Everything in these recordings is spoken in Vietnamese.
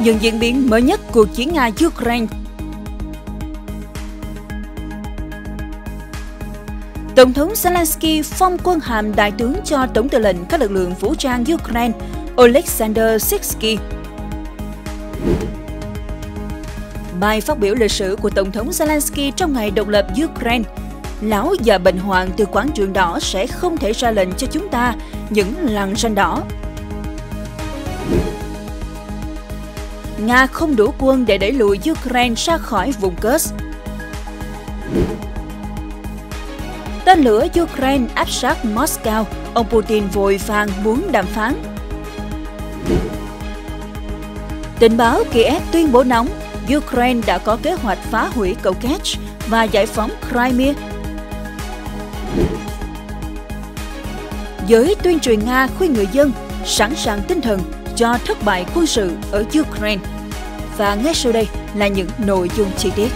những diễn biến mới nhất cuộc chiến Nga-Ukraine. Tổng thống Zelensky phong quân hàm đại tướng cho Tổng tư lệnh các lực lượng vũ trang Ukraine Oleksandr Siksky. Bài phát biểu lịch sử của Tổng thống Zelensky trong ngày độc lập Ukraine Lão già bệnh hoạn từ quảng trường đỏ sẽ không thể ra lệnh cho chúng ta những làn ranh đỏ Nga không đủ quân để đẩy lùi Ukraine ra khỏi vùng Kursk. Tên lửa Ukraine áp sát Moscow, ông Putin vội vàng muốn đàm phán. Tình báo Kiev tuyên bố nóng, Ukraine đã có kế hoạch phá hủy cầu Kerch và giải phóng Crimea. Giới tuyên truyền Nga khuyên người dân sẵn sàng tinh thần do thất bại quân sự ở Ukraine. Và ngay sau đây là những nội dung chi tiết.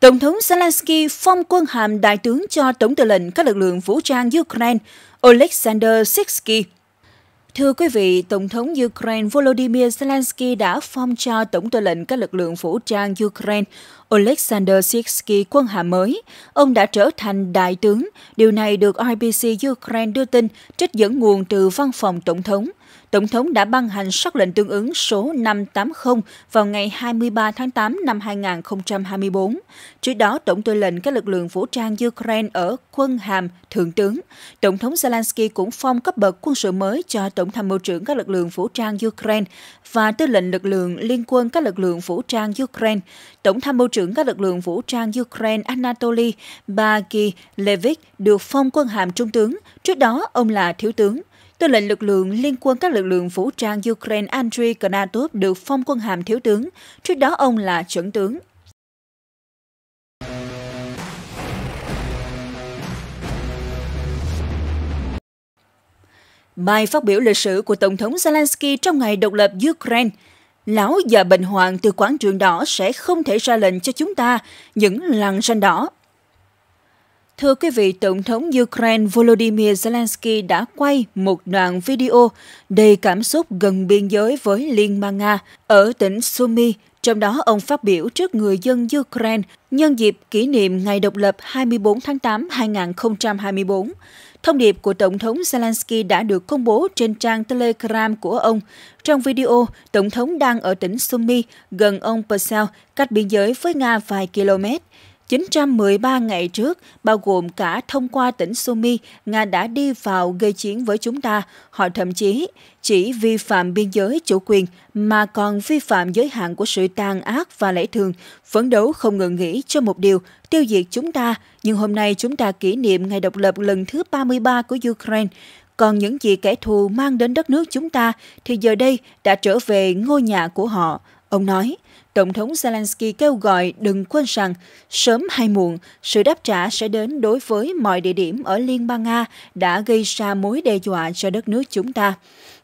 Tổng thống Zelensky phong quân hàm đại tướng cho Tổng tư lệnh các lực lượng vũ trang Ukraine Oleksandr Siksky Thưa quý vị, Tổng thống Ukraine Volodymyr Zelensky đã phong cho Tổng tư lệnh các lực lượng vũ trang Ukraine Oleksandr Sirski quân hàm mới. Ông đã trở thành đại tướng. Điều này được IBC Ukraine đưa tin trích dẫn nguồn từ văn phòng Tổng thống. Tổng thống đã ban hành sắc lệnh tương ứng số 580 vào ngày 23 tháng 8 năm 2024. Trước đó, Tổng tư lệnh các lực lượng vũ trang Ukraine ở quân hàm Thượng tướng. Tổng thống Zelensky cũng phong cấp bậc quân sự mới cho Tổng tham mưu trưởng các lực lượng vũ trang Ukraine và tư lệnh lực lượng liên quân các lực lượng vũ trang Ukraine. Tổng tham mưu trưởng các lực lượng vũ trang Ukraine Anatoly Bagilevich được phong quân hàm trung tướng. Trước đó, ông là thiếu tướng. Tư lệnh lực lượng liên quân các lực lượng vũ trang Ukraine Andriy Knatov được phong quân hàm thiếu tướng, trước đó ông là chuẩn tướng. Bài phát biểu lịch sử của Tổng thống Zelensky trong ngày độc lập Ukraine Lão già bệnh hoạn từ quảng trường đỏ sẽ không thể ra lệnh cho chúng ta những làn ranh đỏ Thưa quý vị, Tổng thống Ukraine Volodymyr Zelensky đã quay một đoạn video đầy cảm xúc gần biên giới với Liên bang Nga ở tỉnh Sumy. Trong đó, ông phát biểu trước người dân Ukraine nhân dịp kỷ niệm ngày độc lập 24 tháng 8 2024. Thông điệp của Tổng thống Zelensky đã được công bố trên trang Telegram của ông. Trong video, Tổng thống đang ở tỉnh Sumy, gần ông Persel, cách biên giới với Nga vài km. 913 ngày trước, bao gồm cả thông qua tỉnh Sumi, Nga đã đi vào gây chiến với chúng ta. Họ thậm chí chỉ vi phạm biên giới chủ quyền mà còn vi phạm giới hạn của sự tàn ác và lễ thường, phấn đấu không ngừng nghỉ cho một điều, tiêu diệt chúng ta. Nhưng hôm nay chúng ta kỷ niệm ngày độc lập lần thứ 33 của Ukraine. Còn những gì kẻ thù mang đến đất nước chúng ta thì giờ đây đã trở về ngôi nhà của họ. Ông nói, Tổng thống Zelensky kêu gọi đừng quên rằng sớm hay muộn, sự đáp trả sẽ đến đối với mọi địa điểm ở Liên bang Nga đã gây ra mối đe dọa cho đất nước chúng ta.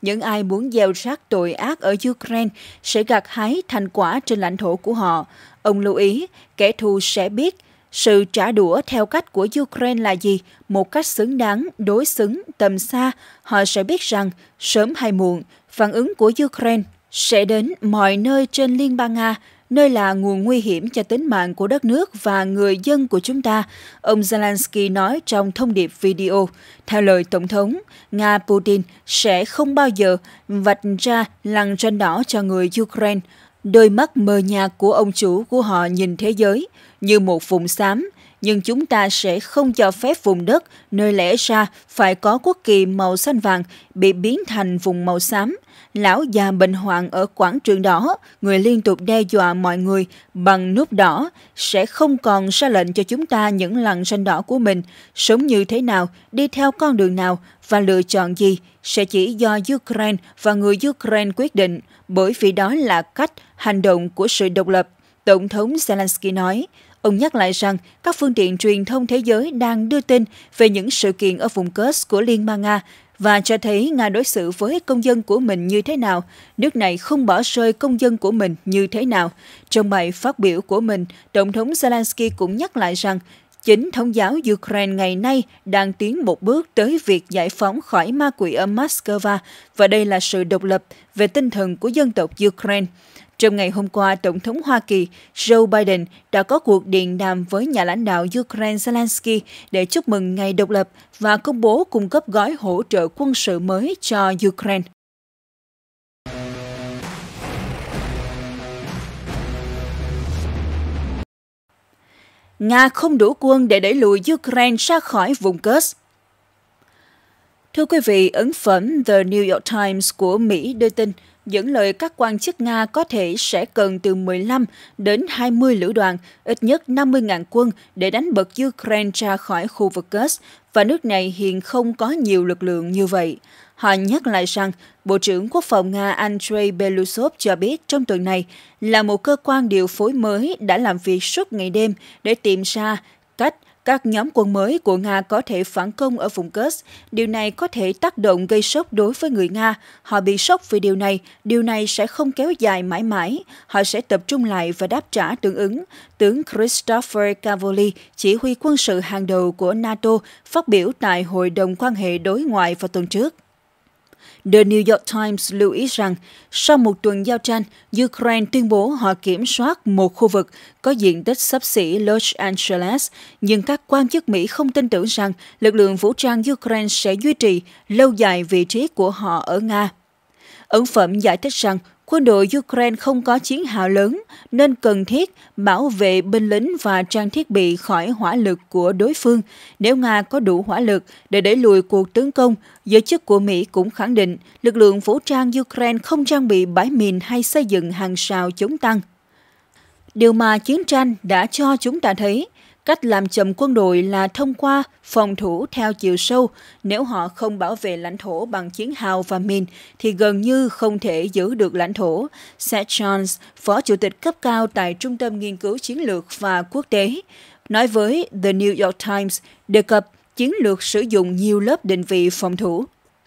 Những ai muốn gieo rác tội ác ở Ukraine sẽ gặt hái thành quả trên lãnh thổ của họ. Ông lưu ý, kẻ thù sẽ biết sự trả đũa theo cách của Ukraine là gì, một cách xứng đáng, đối xứng, tầm xa, họ sẽ biết rằng sớm hay muộn, phản ứng của Ukraine sẽ đến mọi nơi trên Liên bang Nga, nơi là nguồn nguy hiểm cho tính mạng của đất nước và người dân của chúng ta, ông Zelensky nói trong thông điệp video. Theo lời Tổng thống, Nga Putin sẽ không bao giờ vạch ra lằn ranh đỏ cho người Ukraine. Đôi mắt mờ nhạt của ông chủ của họ nhìn thế giới như một vùng xám nhưng chúng ta sẽ không cho phép vùng đất nơi lẽ ra phải có quốc kỳ màu xanh vàng bị biến thành vùng màu xám. Lão già bệnh hoạn ở quảng trường đỏ, người liên tục đe dọa mọi người bằng nút đỏ, sẽ không còn ra lệnh cho chúng ta những lần xanh đỏ của mình, sống như thế nào, đi theo con đường nào và lựa chọn gì sẽ chỉ do Ukraine và người Ukraine quyết định, bởi vì đó là cách hành động của sự độc lập. Tổng thống Zelensky nói, Ông nhắc lại rằng các phương tiện truyền thông thế giới đang đưa tin về những sự kiện ở vùng Kursk của Liên bang Nga và cho thấy Nga đối xử với công dân của mình như thế nào, nước này không bỏ rơi công dân của mình như thế nào. Trong bài phát biểu của mình, Tổng thống Zelensky cũng nhắc lại rằng chính thống giáo Ukraine ngày nay đang tiến một bước tới việc giải phóng khỏi ma quỷ ở Moscow và đây là sự độc lập về tinh thần của dân tộc Ukraine. Trong ngày hôm qua, Tổng thống Hoa Kỳ Joe Biden đã có cuộc điện đàm với nhà lãnh đạo Ukraine Zelensky để chúc mừng ngày độc lập và công bố cung cấp gói hỗ trợ quân sự mới cho Ukraine. Nga không đủ quân để đẩy lùi Ukraine ra khỏi vùng Kursk. Thưa quý vị, ấn phẩm The New York Times của Mỹ đưa tin dẫn lời các quan chức Nga có thể sẽ cần từ 15 đến 20 lữ đoàn, ít nhất 50.000 quân để đánh bật Ukraine ra khỏi khu vực Kursk, và nước này hiện không có nhiều lực lượng như vậy. Họ nhắc lại rằng, Bộ trưởng Quốc phòng Nga Andrei Belousov cho biết trong tuần này là một cơ quan điều phối mới đã làm việc suốt ngày đêm để tìm ra các nhóm quân mới của Nga có thể phản công ở vùng Kursk. Điều này có thể tác động gây sốc đối với người Nga. Họ bị sốc vì điều này. Điều này sẽ không kéo dài mãi mãi. Họ sẽ tập trung lại và đáp trả tương ứng. Tướng Christopher Cavoli, chỉ huy quân sự hàng đầu của NATO, phát biểu tại Hội đồng quan hệ đối ngoại vào tuần trước. The New York Times lưu ý rằng, sau một tuần giao tranh, Ukraine tuyên bố họ kiểm soát một khu vực có diện tích sấp xỉ Los Angeles, nhưng các quan chức Mỹ không tin tưởng rằng lực lượng vũ trang Ukraine sẽ duy trì lâu dài vị trí của họ ở Nga. Ấn phẩm giải thích rằng quân đội Ukraine không có chiến hào lớn nên cần thiết bảo vệ binh lính và trang thiết bị khỏi hỏa lực của đối phương. Nếu Nga có đủ hỏa lực để đẩy lùi cuộc tấn công, giới chức của Mỹ cũng khẳng định lực lượng vũ trang Ukraine không trang bị bãi mìn hay xây dựng hàng rào chống tăng. Điều mà chiến tranh đã cho chúng ta thấy Cách làm chậm quân đội là thông qua phòng thủ theo chiều sâu. Nếu họ không bảo vệ lãnh thổ bằng chiến hào và mìn, thì gần như không thể giữ được lãnh thổ. Seth Jones, phó chủ tịch cấp cao tại Trung tâm Nghiên cứu Chiến lược và Quốc tế, nói với The New York Times đề cập chiến lược sử dụng nhiều lớp định vị phòng thủ.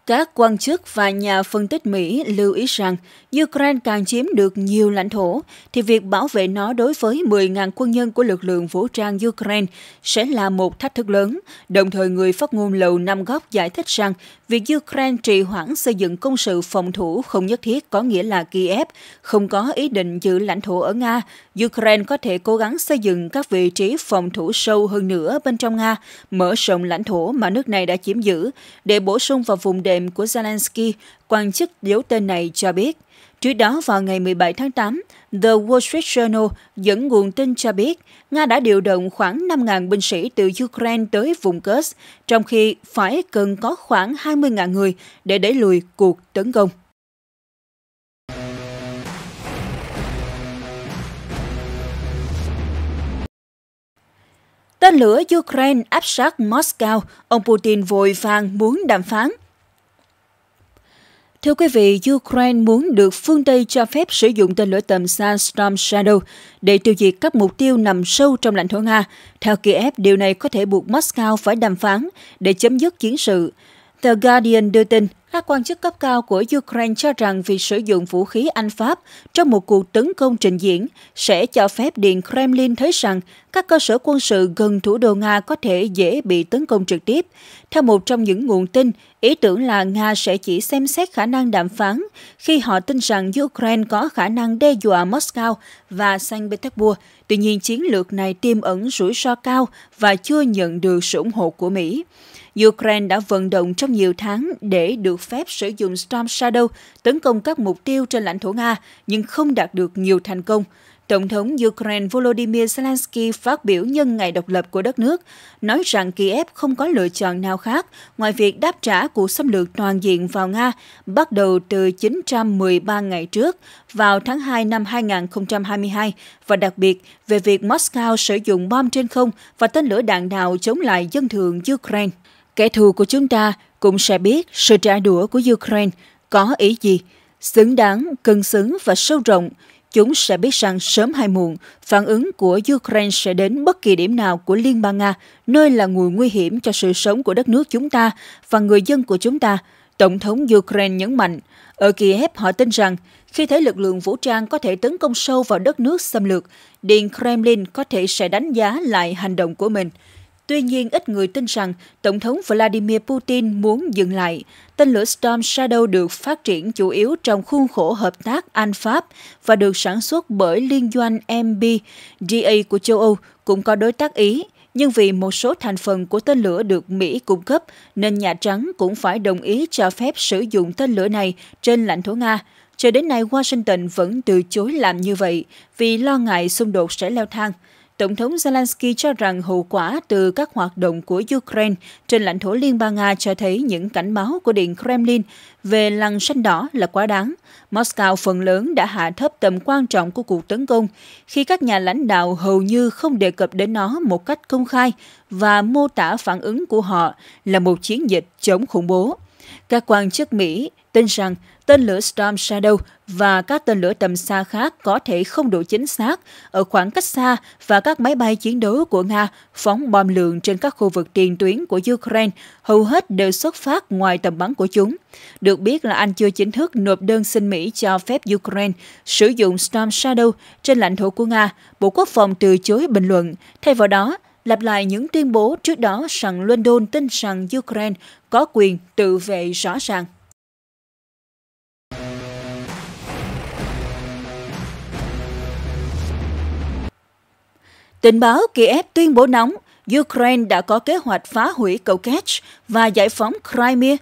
Các quan chức và nhà phân tích Mỹ lưu ý rằng Ukraine càng chiếm được nhiều lãnh thổ, thì việc bảo vệ nó đối với 10.000 quân nhân của lực lượng vũ trang Ukraine sẽ là một thách thức lớn. Đồng thời, người phát ngôn Lầu Năm Góc giải thích rằng việc Ukraine trì hoãn xây dựng công sự phòng thủ không nhất thiết có nghĩa là Kiev không có ý định giữ lãnh thổ ở Nga. Ukraine có thể cố gắng xây dựng các vị trí phòng thủ sâu hơn nữa bên trong Nga, mở rộng lãnh thổ mà nước này đã chiếm giữ, để bổ sung vào vùng đệm đệm của Zelensky, quan chức giấu tên này cho biết. Trước đó vào ngày 17 tháng 8, The Wall Street Journal dẫn nguồn tin cho biết Nga đã điều động khoảng 5.000 binh sĩ từ Ukraine tới vùng Kursk, trong khi phải cần có khoảng 20.000 người để đẩy lùi cuộc tấn công. Tên lửa Ukraine áp sát Moscow, ông Putin vội vàng muốn đàm phán – Thưa quý vị, Ukraine muốn được phương Tây cho phép sử dụng tên lửa tầm xa Storm Shadow để tiêu diệt các mục tiêu nằm sâu trong lãnh thổ Nga. Theo Kiev, điều này có thể buộc Moscow phải đàm phán để chấm dứt chiến sự. The Guardian đưa tin, các quan chức cấp cao của Ukraine cho rằng việc sử dụng vũ khí Anh-Pháp trong một cuộc tấn công trình diễn sẽ cho phép Điện Kremlin thấy rằng các cơ sở quân sự gần thủ đô Nga có thể dễ bị tấn công trực tiếp. Theo một trong những nguồn tin, ý tưởng là Nga sẽ chỉ xem xét khả năng đàm phán khi họ tin rằng Ukraine có khả năng đe dọa Moscow và Saint Petersburg. Tuy nhiên, chiến lược này tiềm ẩn rủi ro cao và chưa nhận được sự ủng hộ của Mỹ. Ukraine đã vận động trong nhiều tháng để được được phép sử dụng Storm Shadow tấn công các mục tiêu trên lãnh thổ Nga, nhưng không đạt được nhiều thành công. Tổng thống Ukraine Volodymyr Zelensky phát biểu nhân ngày độc lập của đất nước, nói rằng Kiev không có lựa chọn nào khác ngoài việc đáp trả cuộc xâm lược toàn diện vào Nga bắt đầu từ 913 ngày trước vào tháng 2 năm 2022 và đặc biệt về việc Moscow sử dụng bom trên không và tên lửa đạn đạo chống lại dân thường Ukraine. Kẻ thù của chúng ta cũng sẽ biết sự trả đũa của Ukraine có ý gì, xứng đáng, cân xứng và sâu rộng. Chúng sẽ biết rằng sớm hay muộn, phản ứng của Ukraine sẽ đến bất kỳ điểm nào của Liên bang Nga, nơi là nguồn nguy hiểm cho sự sống của đất nước chúng ta và người dân của chúng ta. Tổng thống Ukraine nhấn mạnh, ở Kiev họ tin rằng khi thấy lực lượng vũ trang có thể tấn công sâu vào đất nước xâm lược, Điện Kremlin có thể sẽ đánh giá lại hành động của mình. Tuy nhiên, ít người tin rằng Tổng thống Vladimir Putin muốn dừng lại. Tên lửa Storm Shadow được phát triển chủ yếu trong khuôn khổ hợp tác Anh-Pháp và được sản xuất bởi liên doanh MBDA của châu Âu, cũng có đối tác Ý. Nhưng vì một số thành phần của tên lửa được Mỹ cung cấp, nên Nhà Trắng cũng phải đồng ý cho phép sử dụng tên lửa này trên lãnh thổ Nga. Cho đến nay, Washington vẫn từ chối làm như vậy vì lo ngại xung đột sẽ leo thang. Tổng thống Zelensky cho rằng hậu quả từ các hoạt động của Ukraine trên lãnh thổ Liên bang Nga cho thấy những cảnh báo của Điện Kremlin về lằn xanh đỏ là quá đáng. Moscow phần lớn đã hạ thấp tầm quan trọng của cuộc tấn công khi các nhà lãnh đạo hầu như không đề cập đến nó một cách công khai và mô tả phản ứng của họ là một chiến dịch chống khủng bố. Các quan chức Mỹ tin rằng tên lửa Storm Shadow và các tên lửa tầm xa khác có thể không đủ chính xác ở khoảng cách xa và các máy bay chiến đấu của Nga phóng bom lượng trên các khu vực tiền tuyến của Ukraine hầu hết đều xuất phát ngoài tầm bắn của chúng. Được biết là Anh chưa chính thức nộp đơn xin Mỹ cho phép Ukraine sử dụng Storm Shadow trên lãnh thổ của Nga. Bộ Quốc phòng từ chối bình luận. Thay vào đó, lặp lại những tuyên bố trước đó rằng London tin rằng Ukraine có quyền tự vệ rõ ràng. Tình báo Kiev tuyên bố nóng, Ukraine đã có kế hoạch phá hủy cầu Kerch và giải phóng Crimea.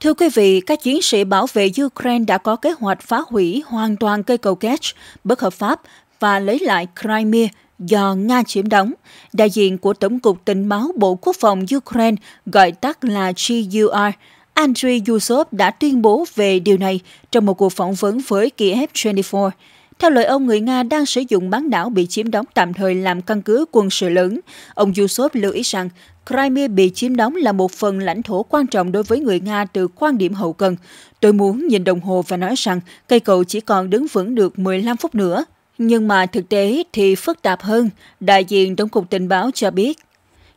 Thưa quý vị, các chiến sĩ bảo vệ Ukraine đã có kế hoạch phá hủy hoàn toàn cây cầu Kerch bất hợp pháp và lấy lại Crimea do Nga chiếm đóng. Đại diện của Tổng cục Tình báo Bộ Quốc phòng Ukraine gọi tắt là GUR, Andriy Yusov đã tuyên bố về điều này trong một cuộc phỏng vấn với Kiev 24. Theo lời ông, người Nga đang sử dụng bán đảo bị chiếm đóng tạm thời làm căn cứ quân sự lớn. Ông Yusov lưu ý rằng Crimea bị chiếm đóng là một phần lãnh thổ quan trọng đối với người Nga từ quan điểm hậu cần. Tôi muốn nhìn đồng hồ và nói rằng cây cầu chỉ còn đứng vững được 15 phút nữa nhưng mà thực tế thì phức tạp hơn, đại diện Tổng cục Tình báo cho biết.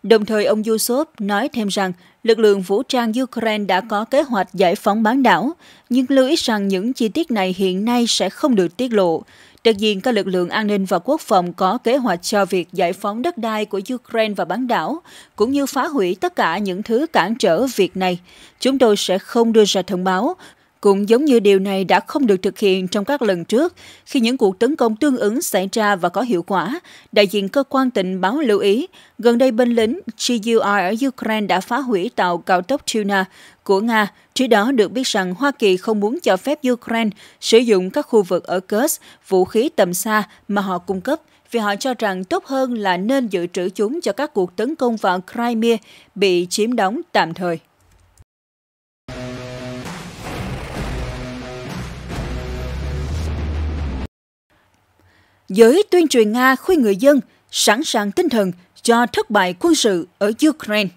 Đồng thời ông Yusuf nói thêm rằng lực lượng vũ trang Ukraine đã có kế hoạch giải phóng bán đảo, nhưng lưu ý rằng những chi tiết này hiện nay sẽ không được tiết lộ. Tất nhiên, các lực lượng an ninh và quốc phòng có kế hoạch cho việc giải phóng đất đai của Ukraine và bán đảo, cũng như phá hủy tất cả những thứ cản trở việc này. Chúng tôi sẽ không đưa ra thông báo, cũng giống như điều này đã không được thực hiện trong các lần trước, khi những cuộc tấn công tương ứng xảy ra và có hiệu quả, đại diện cơ quan tình báo lưu ý, gần đây binh lính GUR ở Ukraine đã phá hủy tàu cao tốc Tuna của Nga. Trước đó được biết rằng Hoa Kỳ không muốn cho phép Ukraine sử dụng các khu vực ở Kursk, vũ khí tầm xa mà họ cung cấp vì họ cho rằng tốt hơn là nên dự trữ chúng cho các cuộc tấn công vào Crimea bị chiếm đóng tạm thời. giới tuyên truyền Nga khuyên người dân sẵn sàng tinh thần cho thất bại quân sự ở Ukraine.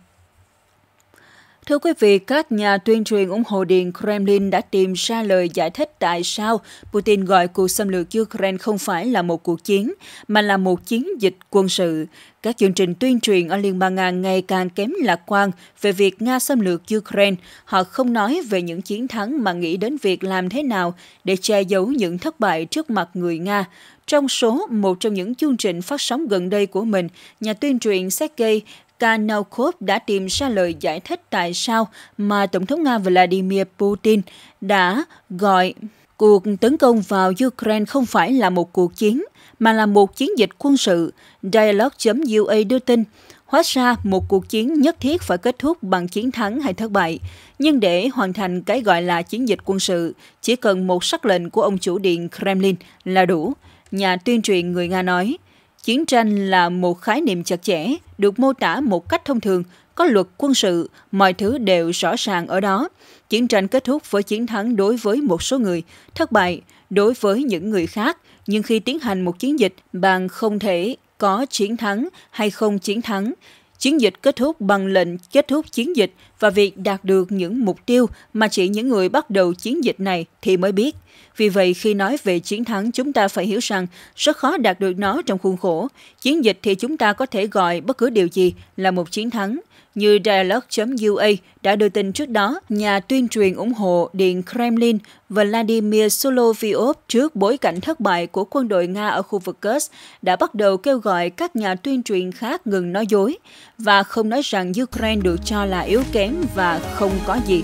Thưa quý vị, các nhà tuyên truyền ủng hộ Điện Kremlin đã tìm ra lời giải thích tại sao Putin gọi cuộc xâm lược Ukraine không phải là một cuộc chiến, mà là một chiến dịch quân sự. Các chương trình tuyên truyền ở Liên bang Nga ngày càng kém lạc quan về việc Nga xâm lược Ukraine. Họ không nói về những chiến thắng mà nghĩ đến việc làm thế nào để che giấu những thất bại trước mặt người Nga. Trong số một trong những chương trình phát sóng gần đây của mình, nhà tuyên truyền Sergei Kanaukov đã tìm ra lời giải thích tại sao mà Tổng thống Nga Vladimir Putin đã gọi cuộc tấn công vào Ukraine không phải là một cuộc chiến, mà là một chiến dịch quân sự. Dialog.ua đưa tin, Hóa ra một cuộc chiến nhất thiết phải kết thúc bằng chiến thắng hay thất bại. Nhưng để hoàn thành cái gọi là chiến dịch quân sự, chỉ cần một sắc lệnh của ông chủ điện Kremlin là đủ nhà tuyên truyền người Nga nói, chiến tranh là một khái niệm chặt chẽ, được mô tả một cách thông thường, có luật quân sự, mọi thứ đều rõ ràng ở đó. Chiến tranh kết thúc với chiến thắng đối với một số người, thất bại đối với những người khác, nhưng khi tiến hành một chiến dịch, bạn không thể có chiến thắng hay không chiến thắng. Chiến dịch kết thúc bằng lệnh kết thúc chiến dịch và việc đạt được những mục tiêu mà chỉ những người bắt đầu chiến dịch này thì mới biết. Vì vậy, khi nói về chiến thắng, chúng ta phải hiểu rằng rất khó đạt được nó trong khuôn khổ. Chiến dịch thì chúng ta có thể gọi bất cứ điều gì là một chiến thắng. Như Dialog.ua đã đưa tin trước đó, nhà tuyên truyền ủng hộ Điện Kremlin Vladimir soloviov trước bối cảnh thất bại của quân đội Nga ở khu vực Kursk đã bắt đầu kêu gọi các nhà tuyên truyền khác ngừng nói dối và không nói rằng Ukraine được cho là yếu kém và không có gì.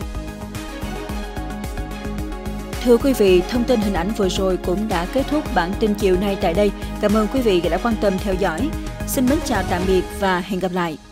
Thưa quý vị, thông tin hình ảnh vừa rồi cũng đã kết thúc bản tin chiều nay tại đây. Cảm ơn quý vị đã quan tâm theo dõi. Xin mến chào tạm biệt và hẹn gặp lại.